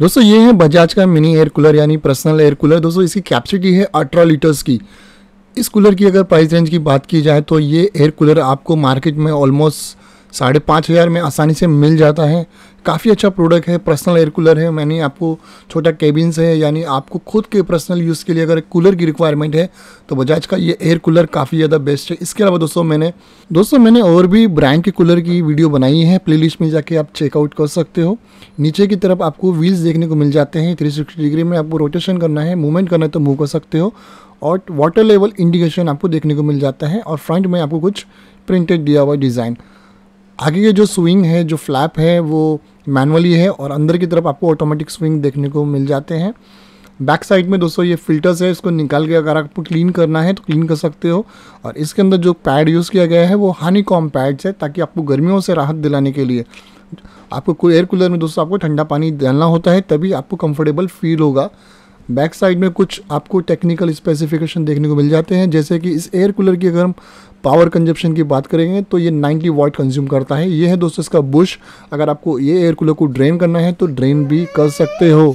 दोस्तों ये है बजाज का मिनी एयर कूलर यानी पर्सनल एयर कूलर दोस्तों इसकी कैपेसिटी है अठारह लीटर्स की इस कूलर की अगर प्राइस रेंज की बात की जाए तो ये एयर कूलर आपको मार्केट में ऑलमोस्ट साढ़े पाँच हज़ार में आसानी से मिल जाता है काफ़ी अच्छा प्रोडक्ट है पर्सनल एयर कूलर है मैंने आपको छोटा केबिन है यानी आपको खुद के पर्सनल यूज़ के लिए अगर कूलर की रिक्वायरमेंट है तो बजाज का ये एयर कूलर काफ़ी ज़्यादा बेस्ट है इसके अलावा दोस्तों मैंने दोस्तों मैंने और भी ब्रांड के कूलर की वीडियो बनाई है प्ले में जाके आप चेकआउट कर सकते हो नीचे की तरफ आपको व्हील्स देखने को मिल जाते हैं थ्री डिग्री में आपको रोटेशन करना है मूवमेंट करना है तो मूव कर सकते हो और वाटर लेवल इंडिकेशन आपको देखने को मिल जाता है और फ्रंट में आपको कुछ प्रिंटेड दिया हुआ डिज़ाइन आगे के जो स्विंग है जो फ्लैप है वो मैनुअली है और अंदर की तरफ आपको ऑटोमेटिक स्विंग देखने को मिल जाते हैं बैक साइड में दोस्तों ये फिल्टर्स है इसको निकाल के अगर आपको क्लीन करना है तो क्लीन कर सकते हो और इसके अंदर जो पैड यूज़ किया गया है वो हानिकॉम कॉम पैड्स है ताकि आपको गर्मियों से राहत दिलाने के लिए आपको कोई एयर कूलर में दोस्तों आपको ठंडा पानी डालना होता है तभी आपको कंफर्टेबल फील होगा बैक साइड में कुछ आपको टेक्निकल स्पेसिफिकेशन देखने को मिल जाते हैं जैसे कि इस एयर कूलर की अगर हम पावर कंजप्शन की बात करेंगे तो ये 90 वॉट कंज्यूम करता है ये है दोस्तों इसका बुश अगर आपको ये एयर कूलर को ड्रेन करना है तो ड्रेन भी कर सकते हो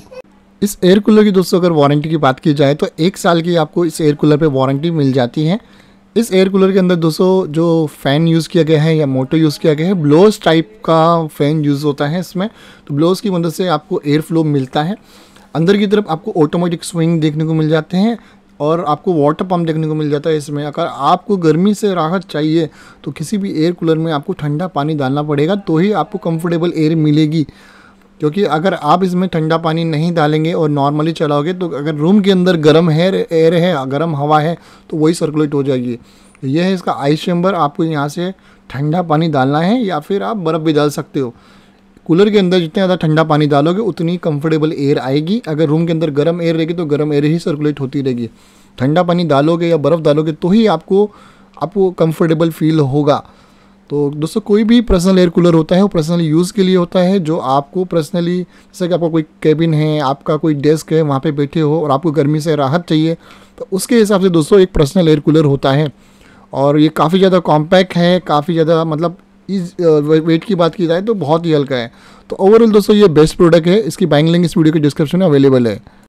इस एयर कूलर की दोस्तों अगर वारंटी की बात की जाए तो एक साल की आपको इस एयर कूलर पर वारंटी मिल जाती है इस एयर कूलर के अंदर दोस्तों जो फ़ैन यूज़ किया गया है या मोटर यूज़ किया गया है ब्लोस टाइप का फ़ैन यूज़ होता है इसमें तो ब्लोस की मदद से आपको एयर फ्लो मिलता है अंदर की तरफ आपको ऑटोमेटिक स्विंग देखने को मिल जाते हैं और आपको वाटर पम्प देखने को मिल जाता है इसमें अगर आपको गर्मी से राहत चाहिए तो किसी भी एयर कूलर में आपको ठंडा पानी डालना पड़ेगा तो ही आपको कंफर्टेबल एयर मिलेगी क्योंकि अगर आप इसमें ठंडा पानी नहीं डालेंगे और नॉर्मली चलाओगे तो अगर रूम के अंदर गर्म है एयर है गर्म हवा है तो वही सर्कुलेट हो जाएगी यह है इसका आइस चैम्बर आपको यहाँ से ठंडा पानी डालना है या फिर आप बर्फ़ भी डाल सकते हो कूलर के अंदर जितना ज़्यादा ठंडा पानी डालोगे उतनी कंफर्टेबल एयर आएगी अगर रूम के अंदर गर्म एयर रहेगी तो गर्म एयर ही सर्कुलेट होती रहेगी ठंडा पानी डालोगे या बर्फ़ डालोगे तो ही आपको आपको कंफर्टेबल फील होगा तो दोस्तों कोई भी पर्सनल एयर कूलर होता है वो पर्सनल यूज़ के लिए होता है जो आपको पर्सनली जैसे कि आपका कोई केबिन है आपका कोई डेस्क है वहाँ पे बैठे हो और आपको गर्मी से राहत चाहिए तो उसके हिसाब से दोस्तों एक पर्सनल एयर कूलर होता है और ये काफ़ी ज़्यादा कॉम्पैक्ट है काफ़ी ज़्यादा मतलब इस वेट की बात की जाए तो बहुत ही हल्का है तो ओवरऑल दोस्तों ये बेस्ट प्रोडक्ट है इसकी बाइंग लिंक इस वीडियो के डिस्क्रिप्शन में अवेलेबल है